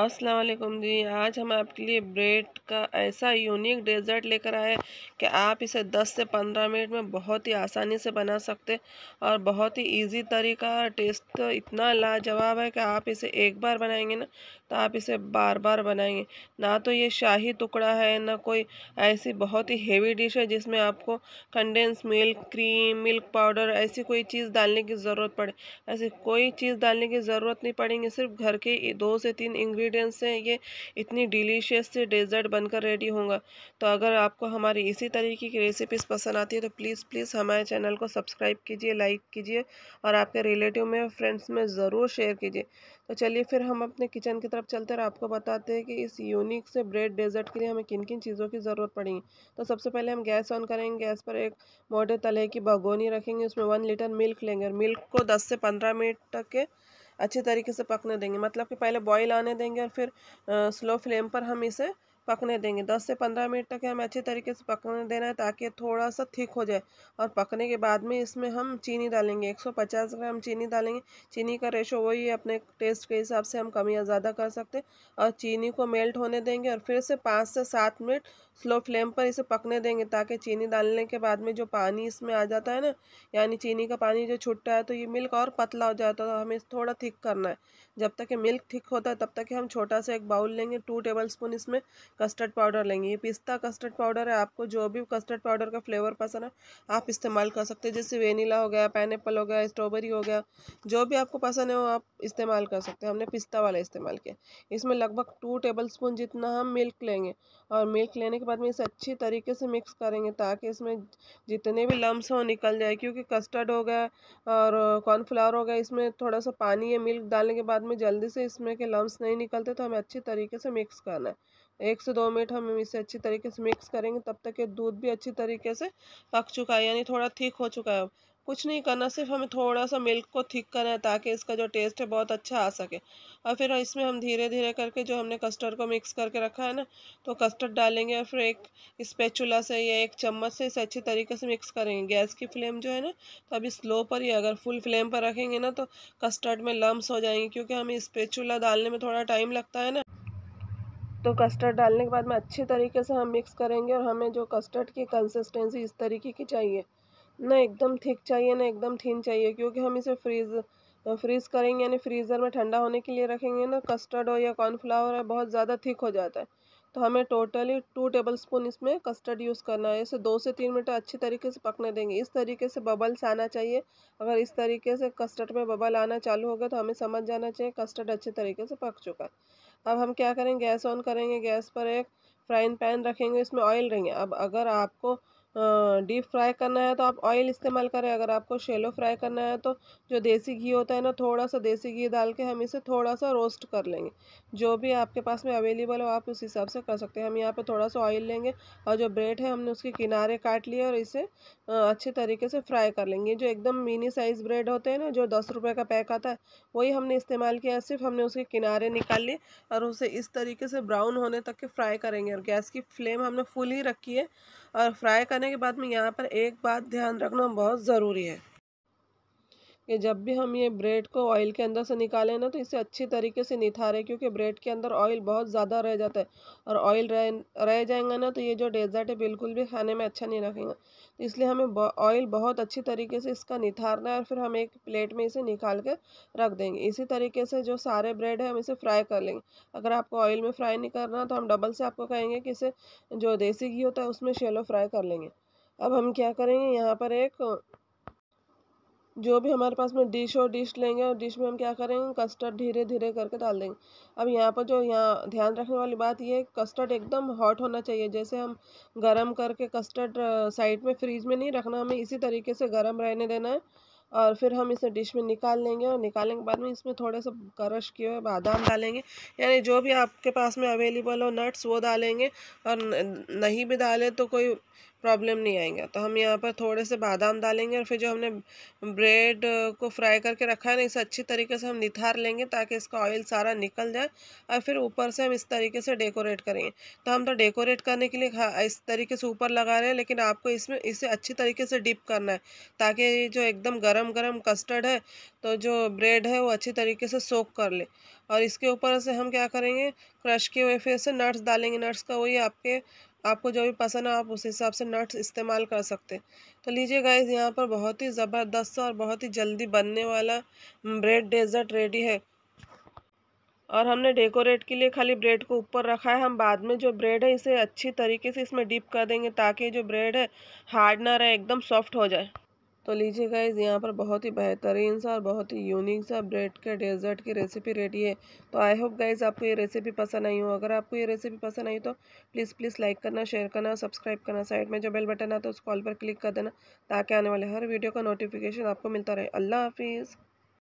अस्सलाम वालेकुम जी आज हम आपके लिए ब्रेड का ऐसा यूनिक डेजर्ट लेकर आए कि आप इसे 10 से 15 मिनट में बहुत ही आसानी से बना सकते और बहुत ही इजी तरीका टेस्ट तो इतना लाजवाब है कि आप इसे एक बार बनाएंगे ना तो आप इसे बार बार बनाएंगे ना तो ये शाही टुकड़ा है ना कोई ऐसी बहुत ही हेवी डिश है जिसमें आपको condensed milk cream milk powder ऐसी कोई चीज़ डालने की ज़रूरत पड़े ऐसी कोई चीज़ डालने की ज़रूरत नहीं पड़ेगी सिर्फ घर के दो से तीन इंग्रीडियंट इंग्रेडिएंट्स हैं ये इतनी डिलीशियस से डेजर्ट बनकर रेडी होगा तो अगर आपको हमारी इसी तरीके की रेसिपीज़ पसंद आती है तो प्लीज़ प्लीज़ हमारे चैनल को सब्सक्राइब कीजिए लाइक कीजिए और आपके रिलेटिव में फ्रेंड्स में ज़रूर शेयर कीजिए तो चलिए फिर हम अपने किचन की तरफ चलते और आपको बताते हैं कि इस यूनिक से ब्रेड डेजर्ट के लिए हमें किन किन चीज़ों की ज़रूरत पड़ेगी तो सबसे पहले हम गैस ऑन करेंगे गैस पर एक मोटे तले की भगोनी रखेंगे उसमें वन लीटर मिल्क लेंगे और मिल्क को दस से पंद्रह मिनट तक के अच्छे तरीके से पकने देंगे मतलब कि पहले बॉईल आने देंगे और फिर स्लो फ्लेम पर हम इसे पकने देंगे 10 से 15 मिनट तक हमें अच्छे तरीके से पकने देना है ताकि थोड़ा सा थिक हो जाए और पकने के बाद में इसमें हम चीनी डालेंगे 150 ग्राम चीनी डालेंगे चीनी का रेशो वही है अपने टेस्ट के हिसाब से हम कम या ज़्यादा कर सकते हैं और चीनी को मेल्ट होने देंगे और फिर से पाँच से सात मिनट स्लो फ्लेम पर इसे पकने देंगे ताकि चीनी डालने के बाद में जो पानी इसमें आ जाता है ना यानी चीनी का पानी जो छुटता है तो ये मिल्क और पतला हो जाता है तो हमें थोड़ा थिक करना है जब तक ये मिल्क थिक होता है तब तक हम छोटा सा एक बाउल लेंगे टू टेबल स्पून इसमें कस्टर्ड पाउडर लेंगे ये पिस्ता कस्टर्ड पाउडर है आपको जो भी कस्टर्ड पाउडर का फ्लेवर पसंद है आप इस्तेमाल कर सकते हैं जैसे वेनीला हो गया पाइन हो गया स्ट्रॉबेरी हो गया जो भी आपको पसंद है वो आप इस्तेमाल कर सकते हैं हमने पिस्ता वाला इस्तेमाल किया इसमें लगभग टू टेबल स्पून जितना हम मिल्क लेंगे और मिल्क लेने के बाद में इसे अच्छी तरीके से मिक्स करेंगे ताकि इसमें जितने भी लम्स हों निकल जाए क्योंकि कस्टर्ड हो गया और कॉर्नफ्लावर हो गया इसमें थोड़ा सा पानी या मिल्क डालने के बाद में जल्दी से इसमें के लम्स नहीं निकलते तो हमें अच्छी तरीके से मिक्स करना है एक से दो मिनट हम इसे अच्छी तरीके से मिक्स करेंगे तब तक ये दूध भी अच्छी तरीके से पक चुका है यानी थोड़ा थिक हो चुका है कुछ नहीं करना सिर्फ हमें थोड़ा सा मिल्क को थिक करना है ताकि इसका जो टेस्ट है बहुत अच्छा आ सके और फिर इसमें हम धीरे धीरे करके जो हमने कस्टर्ड को मिक्स करके रखा है ना तो कस्टर्ड डालेंगे और फिर एक स्पेचुला से या एक चम्मच से इसे अच्छी तरीके से मिक्स करेंगे गैस की फ्लेम जो है ना तो अभी स्लो पर ही अगर फुल फ्लेम पर रखेंगे ना तो कस्टर्ड में लम्ब हो जाएंगे क्योंकि हमें स्पेचुला डालने में थोड़ा टाइम लगता है ना तो कस्टर्ड डालने के बाद में अच्छे तरीके से हम मिक्स करेंगे और हमें जो कस्टर्ड की कंसिस्टेंसी इस तरीके की चाहिए ना एकदम थिक चाहिए ना एकदम थिन चाहिए क्योंकि हम इसे फ्रीज़ फ्रीज़ करेंगे यानी फ्रीज़र में ठंडा होने के लिए रखेंगे ना कस्टर्ड हो या कॉर्नफ्लावर है बहुत ज़्यादा थिक हो जाता है तो हमें टोटली टू टेबल स्पून इसमें कस्टर्ड यूज़ करना है इसे दो से तीन मिनट अच्छी तरीके से पकने देंगे इस तरीके से बबल्स आना चाहिए अगर इस तरीके से कस्टर्ड में बबल आना चालू हो गया तो हमें समझ जाना चाहिए कस्टर्ड अच्छे तरीके से पक चुका है अब हम क्या करें गैस ऑन करेंगे गैस पर एक फ्राइंग पैन रखेंगे इसमें ऑयल रहेंगे अब अगर आपको डीप फ्राई करना है तो आप ऑयल इस्तेमाल करें अगर आपको शेलो फ्राई करना है तो जो देसी घी होता है ना थोड़ा सा देसी घी डाल के हम इसे थोड़ा सा रोस्ट कर लेंगे जो भी आपके पास में अवेलेबल हो आप उस हिसाब से कर सकते हैं हम यहाँ पे थोड़ा सा ऑयल लेंगे और जो ब्रेड है हमने उसके किनारे काट लिए और इसे अच्छे तरीके से फ्राई कर लेंगे जो एकदम मिनी साइज़ ब्रेड होते हैं ना जो दस रुपये का पैक आता है वही हमने इस्तेमाल किया सिर्फ हमने उसके किनारे निकाल लिए और उसे इस तरीके से ब्राउन होने तक के फ्राई करेंगे और गैस की फ्लेम हमने फुल ही रखी है और फ्राई जाने के बाद में यहाँ पर एक बात ध्यान रखना बहुत ज़रूरी है कि जब भी हम ये ब्रेड को ऑयल के अंदर से निकालें ना तो इसे अच्छी तरीके से निथारें क्योंकि ब्रेड के अंदर ऑयल बहुत ज़्यादा रह जाता है और ऑयल रह रह जाएंगा ना तो ये जो डेजर्ट है बिल्कुल भी खाने में अच्छा नहीं रखेंगे तो इसलिए हमें ऑयल बहुत अच्छी तरीके से इसका निथारना है और फिर हम एक प्लेट में इसे निकाल के रख देंगे इसी तरीके से जो सारे ब्रेड है हम इसे फ्राई कर लेंगे अगर आपको ऑयल में फ्राई नहीं करना तो हम डबल से आपको कहेंगे कि इसे जो देसी घी होता है उसमें शेलो फ्राई कर लेंगे अब हम क्या करेंगे यहाँ पर एक जो भी हमारे पास में डिश हो डिश लेंगे और डिश में हम क्या करेंगे कस्टर्ड धीरे धीरे करके डाल देंगे अब यहाँ पर जो यहाँ ध्यान रखने वाली बात ये कस्टर्ड एकदम हॉट होना चाहिए जैसे हम गरम करके कस्टर्ड साइड में फ्रीज में नहीं रखना हमें इसी तरीके से गरम रहने देना है और फिर हम इसे डिश में निकाल लेंगे और निकालने के बाद में इसमें थोड़े से क्रश किए हुए बादाम डालेंगे यानी जो भी आपके पास में अवेलेबल हो नट्स वो डालेंगे और नहीं भी डाले तो कोई प्रॉब्लम नहीं आएगा तो हम यहाँ पर थोड़े से बादाम डालेंगे और फिर जो हमने ब्रेड को फ्राई करके रखा है ना इसे अच्छी तरीके से हम निथार लेंगे ताकि इसका ऑयल सारा निकल जाए और फिर ऊपर से हम इस तरीके से डेकोरेट करेंगे तो हम तो डेकोरेट करने के लिए इस तरीके से ऊपर लगा रहे हैं लेकिन आपको इसमें इसे अच्छी तरीके से डिप करना है ताकि जो एकदम गर्म गर्म कस्टर्ड है तो जो ब्रेड है वो अच्छी तरीके से सोक कर ले और इसके ऊपर से हम क्या करेंगे क्रश किए हुए फिर से नट्स डालेंगे नट्स का वही आपके आपको जो भी पसंद है आप उस हिसाब से नट्स इस्तेमाल कर सकते हैं तो लीजिए गाइज यहाँ पर बहुत ही ज़बरदस्त और बहुत ही जल्दी बनने वाला ब्रेड डेजर्ट रेडी है और हमने डेकोरेट के लिए खाली ब्रेड को ऊपर रखा है हम बाद में जो ब्रेड है इसे अच्छी तरीके से इसमें डीप कर देंगे ताकि जो ब्रेड है हार्ड ना रहे एकदम सॉफ्ट हो जाए तो लीजिए गाइज यहाँ पर बहुत ही बेहतरीन सा और बहुत ही यूनिक सा ब्रेड के डेजर्ट की रेसिपी रेडी है तो आई होप गाइज आपको ये रेसिपी पसंद आई हो अगर आपको ये रेसिपी पसंद आई तो प्लीज़ प्लीज़ लाइक करना शेयर करना सब्सक्राइब करना साइड में जो बेल बटन आता है तो उस कॉल पर क्लिक कर देना ताकि आने वाले हर वीडियो का नोटिफिकेशन आपको मिलता रहे अल्लाह हाफिज़